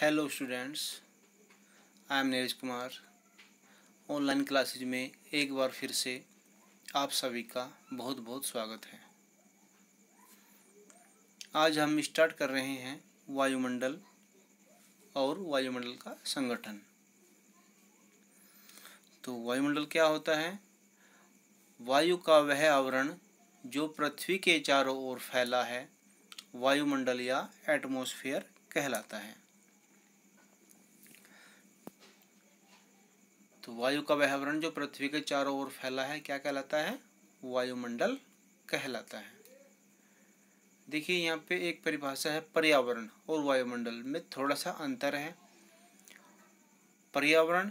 hello students I am Neeraj Kumar online classes में एक बार फिर से आप सभी का बहुत बहुत स्वागत है आज हम स्टार्ट कर रहे हैं वायुमंडल और वायुमंडल का संगठन तो वायुमंडल क्या होता है वायु का वह आवरण जो पृथ्वी के चारों ओर फैला है वायुमंडल या एटमॉस्फेयर कहलाता है तो वायु का वह आवरण जो पृथ्वी के चारों ओर फैला है क्या कहलाता है वायुमंडल कहलाता है देखिए यहाँ पे एक परिभाषा है पर्यावरण और वायुमंडल में थोड़ा सा अंतर है पर्यावरण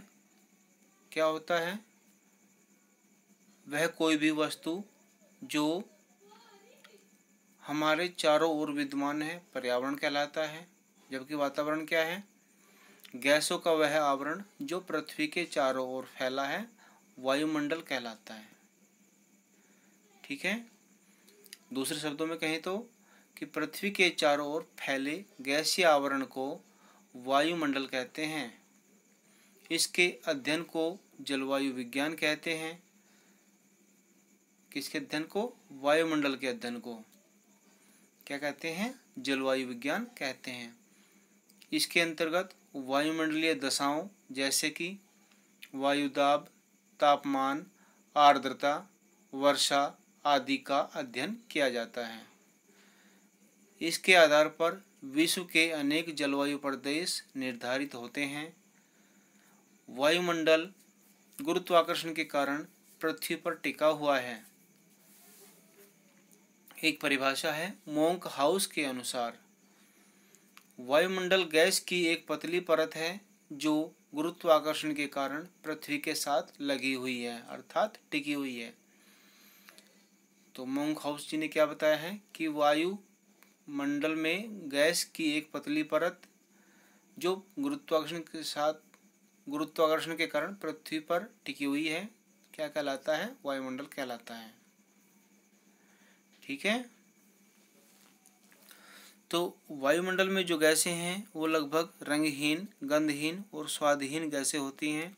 क्या होता है वह कोई भी वस्तु जो हमारे चारों ओर विद्यमान है पर्यावरण कहलाता है जबकि वातावरण क्या है गैसों का वह आवरण जो पृथ्वी के चारों ओर फैला है वायुमंडल कहलाता है ठीक है दूसरे शब्दों में कहें तो कि पृथ्वी के चारों ओर फैले गैसीय आवरण को वायुमंडल कहते हैं इसके अध्ययन को जलवायु विज्ञान कहते हैं किसके अध्ययन को वायुमंडल के अध्ययन को क्या कहते हैं जलवायु विज्ञान कहते हैं इसके अंतर्गत वायुमंडलीय दशाओं जैसे कि वायुदाब तापमान आर्द्रता वर्षा आदि का अध्ययन किया जाता है इसके आधार पर विश्व के अनेक जलवायु प्रदेश निर्धारित होते हैं वायुमंडल गुरुत्वाकर्षण के कारण पृथ्वी पर टिका हुआ है एक परिभाषा है मोंक हाउस के अनुसार वायुमंडल गैस की एक पतली परत है जो गुरुत्वाकर्षण के कारण पृथ्वी के साथ लगी हुई है अर्थात टिकी हुई है तो मोंग हाउस जी ने क्या बताया है कि वायु मंडल में गैस की एक पतली परत जो गुरुत्वाकर्षण के साथ गुरुत्वाकर्षण के कारण पृथ्वी पर टिकी हुई है क्या कहलाता है वायुमंडल कहलाता है ठीक है तो वायुमंडल में जो गैसें हैं वो लगभग रंगहीन गंधहीन और स्वादहीन गैसें होती हैं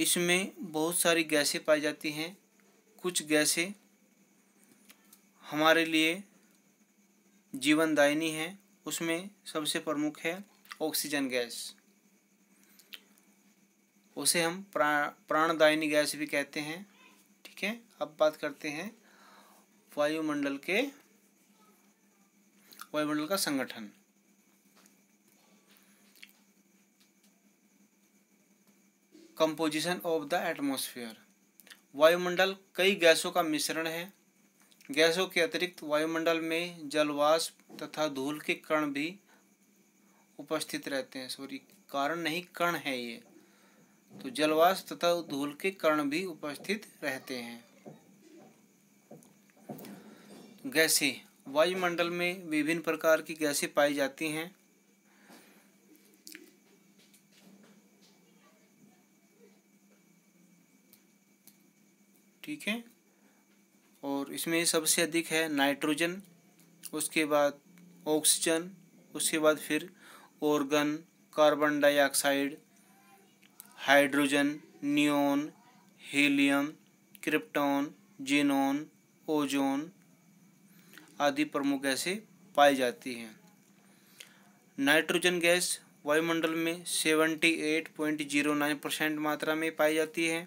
इसमें बहुत सारी गैसें पाई जाती हैं कुछ गैसें हमारे लिए जीवनदायिनी हैं उसमें सबसे प्रमुख है ऑक्सीजन गैस उसे हम प्रा प्राणदायिनी गैस भी कहते हैं ठीक है अब बात करते हैं वायुमंडल के वायुमंडल का संगठन कंपोजिशन ऑफ द एटमोस्फियर वायुमंडल कई गैसों का मिश्रण है गैसों के अतिरिक्त वायुमंडल में जलवाष्प तथा धूल के कण भी उपस्थित रहते हैं सॉरी कारण नहीं कण है ये तो जलवाष्प तथा धूल के कण भी उपस्थित रहते हैं गैसें वायुमंडल में विभिन्न प्रकार की गैसें पाई जाती हैं ठीक है और इसमें सबसे अधिक है नाइट्रोजन उसके बाद ऑक्सीजन उसके बाद फिर argon carbon dioxide hydrogen neon helium krypton xenon ozone आदि प्रमुख गैसें पाई जाती हैं नाइट्रोजन गैस वायुमंडल में seventy eight point zero nine percent मात्रा में पाई जाती है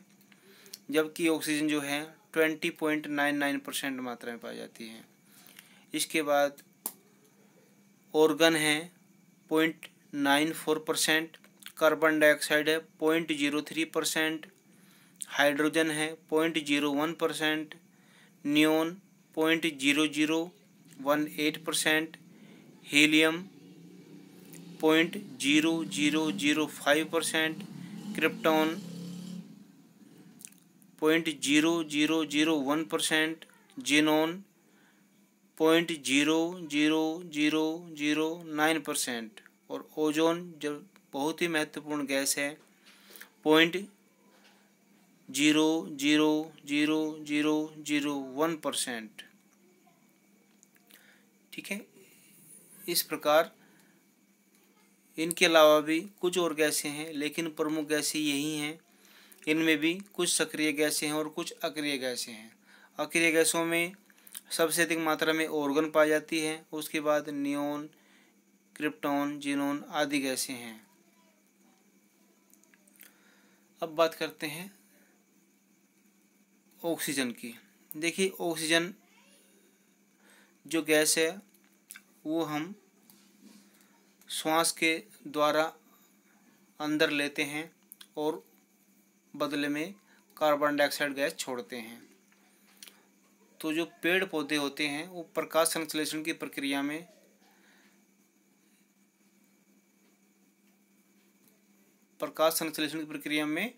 जबकि ऑक्सीजन जो है twenty point nine nine percent मात्रा में पाई जाती है इसके बाद ऑर्गन है point nine four percent carbon dioxide है point zero three percent hydrogen है point zero one percent neon point zero zero one eight percent helium point zero zero zero five percent krypton point zero zero zero one percent xenon point zero zero zero zero nine percent और ozone जब बहुत ही महत्वपूर्ण gas है point zero zero zero zero zero one percent ठीक है इस प्रकार इनके अलावा भी कुछ और गैसें हैं लेकिन प्रमुख गैसें यही हैं इनमें भी कुछ सक्रिय गैसें हैं और कुछ अक्रिय गैसें हैं अक्रिय गैसों में सबसे अधिक मात्रा में ऑर्गन पाई जाती है उसके बाद नियोन क्रिप्टोन जिनोन आदि गैसें हैं अब बात करते हैं ऑक्सीजन की देखिए ऑक्सीजन जो गैस है वो हम श्वास के द्वारा अंदर लेते हैं और बदले में कार्बन डाइऑक्साइड गैस छोड़ते हैं तो जो पेड़ पौधे होते हैं वो प्रकाश संश्लेषण की प्रक्रिया में प्रकाश संश्लेषण की प्रक्रिया में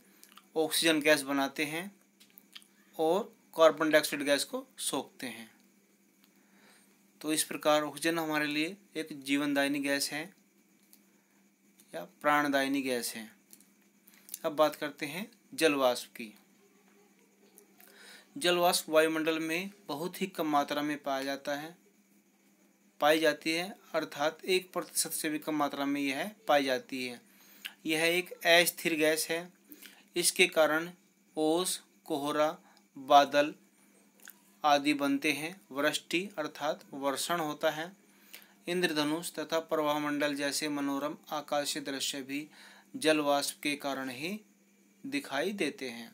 ऑक्सीजन गैस बनाते हैं और कार्बन डाइऑक्साइड गैस को सोखते हैं तो इस प्रकार ऑक्सीजन हमारे लिए एक जीवनदायिनी गैस है या प्राणदायिनी गैस है अब बात करते हैं जलवाष्प की जलवाष्प वायुमंडल में बहुत ही कम मात्रा में पाया जाता है पाई जाती है अर्थात एक प्रतिशत से भी कम मात्रा में यह पाई जाती है यह एक अस्थिर गैस है इसके कारण ओस कोहरा बादल आदि बनते हैं वृष्टि अर्थात वर्षण होता है इंद्रधनुष तथा प्रभामंडल जैसे मनोरम आकाशीय दृश्य भी जलवाष्प के कारण ही दिखाई देते हैं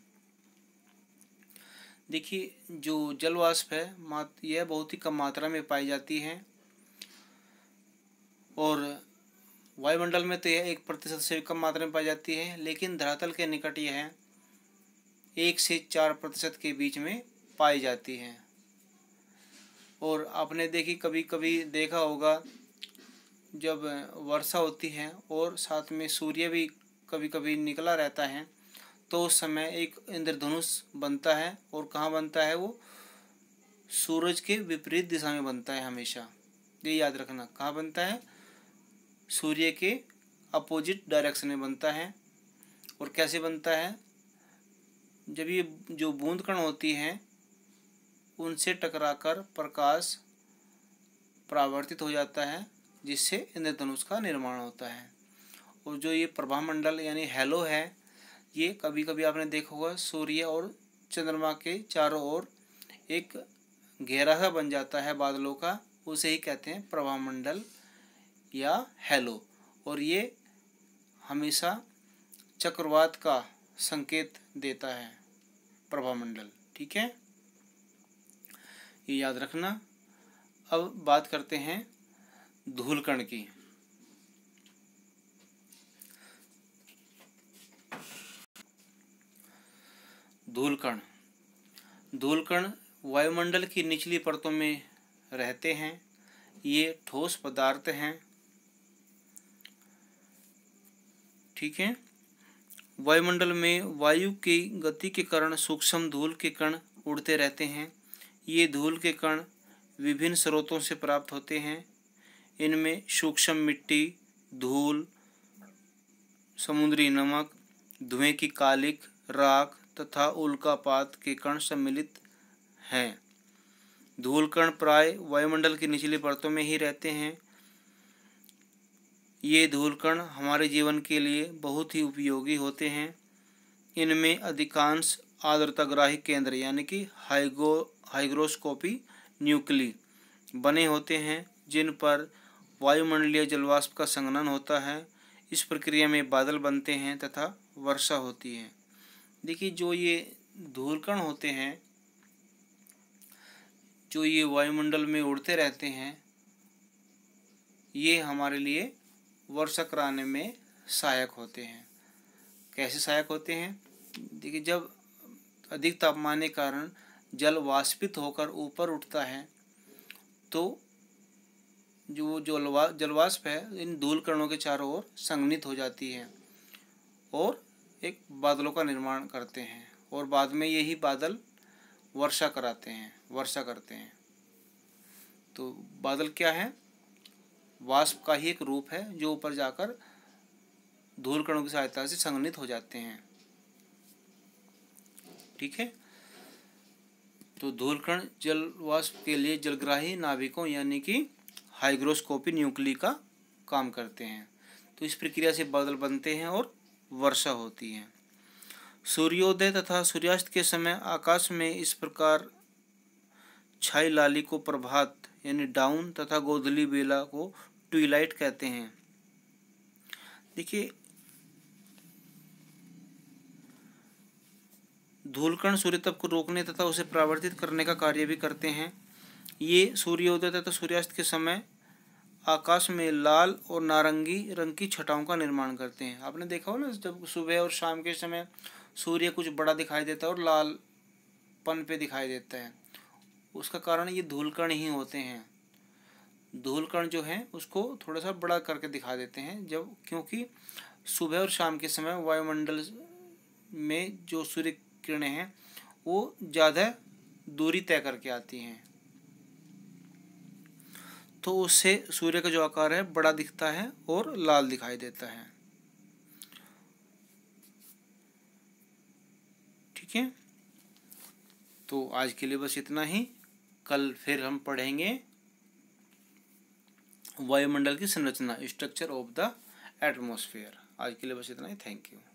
देखिए जो जलवाष्प है मात यह बहुत ही कम मात्रा में पाई जाती है और वायुमंडल में तो यह एक प्रतिशत से कम मात्रा में पाई जाती है लेकिन धरातल के निकट यह एक से चार प्रतिशत के बीच में पाई जाती हैं और आपने देखी कभी कभी देखा होगा जब वर्षा होती है और साथ में सूर्य भी कभी कभी निकला रहता है तो उस समय एक इंद्रधनुष बनता है और कहाँ बनता है वो सूरज के विपरीत दिशा में बनता है हमेशा ये याद रखना कहाँ बनता है सूर्य के अपोजिट डायरेक्शन में बनता है और कैसे बनता है जब ये जो बूंद कण होती हैं उनसे टकराकर प्रकाश परावर्तित हो जाता है जिससे इंद्रधनुष का निर्माण होता है और जो ये प्रभा मंडल यानी हेलो है ये कभी कभी आपने देखा होगा सूर्य और चंद्रमा के चारों ओर एक घेरा सा बन जाता है बादलों का उसे ही कहते हैं प्रभा मंडल या हेलो और ये हमेशा चक्रवात का संकेत देता है प्रभामंडल ठीक है ये याद रखना अब बात करते हैं धूलकण की धूलकण धूलकण वायुमंडल की निचली परतों में रहते हैं ये ठोस पदार्थ हैं ठीक है वायुमंडल में वायु की गति के कारण सूक्ष्म धूल के कण उड़ते रहते हैं ये धूल के कण विभिन्न स्रोतों से प्राप्त होते हैं इनमें सूक्ष्म मिट्टी धूल समुद्री नमक धुएं की कालिक राख तथा उल्कापात के कण सम्मिलित हैं धूल कण प्राय वायुमंडल की निचली परतों में ही रहते हैं ये धूल कण हमारे जीवन के लिए बहुत ही उपयोगी होते हैं इनमें अधिकांश आर्द्रताग्राही केंद्र यानी कि हाइगो हाइग्रोस्कोपी न्यूक्ली बने होते हैं जिन पर वायुमंडलीय जलवाष्प का संगनन होता है इस प्रक्रिया में बादल बनते हैं तथा वर्षा होती है देखिए जो ये धूलकण होते हैं जो ये वायुमंडल में उड़ते रहते हैं ये हमारे लिए वर्षा कराने में सहायक होते हैं कैसे सहायक होते हैं देखिए जब अधिक तापमान के कारण जल वाष्पित होकर ऊपर उठता है तो जो जलवा जलवाष्प है इन धूल कणों के चारों ओर संगनित हो जाती है और एक बादलों का निर्माण करते हैं और बाद में यही बादल वर्षा कराते हैं वर्षा करते हैं तो बादल क्या है वाष्प का ही एक रूप है जो ऊपर जाकर धूल कणों की सहायता से संगनित हो जाते हैं ठीक है तो धूलकण जल वाष्प के लिए जलग्राही नाभिकों यानी कि हाइग्रोस्कोपी न्यूक्ली का काम करते हैं तो इस प्रक्रिया से बादल बनते हैं और वर्षा होती है सूर्योदय तथा सूर्यास्त के समय आकाश में इस प्रकार छाई लाली को प्रभात यानी डाउन तथा गोधली बेला को ट्यूलाइट कहते हैं देखिए धूलकण सूर्य तप को रोकने तथा उसे प्रावर्तित करने का कार्य भी करते हैं ये सूर्योदय तथा सूर्यास्त के समय आकाश में लाल और नारंगी रंग की छटाओं का निर्माण करते हैं आपने देखा हो ना जब सुबह और शाम के समय सूर्य कुछ बड़ा दिखाई देता है और लाल पन पे दिखाई देता है उसका कारण ये धूलकण ही होते हैं धूलकण जो है उसको थोड़ा सा बड़ा करके दिखा देते हैं जब क्योंकि सुबह और शाम के समय वायुमंडल में जो सूर्य किरणें हैं वो ज़्यादा दूरी तय करके आती हैं तो उससे सूर्य का जो आकार है बड़ा दिखता है और लाल दिखाई देता है ठीक है तो आज के लिए बस इतना ही कल फिर हम पढ़ेंगे वायुमंडल की संरचना स्ट्रक्चर ऑफ द एटमॉस्फेयर आज के लिए बस इतना ही थैंक यू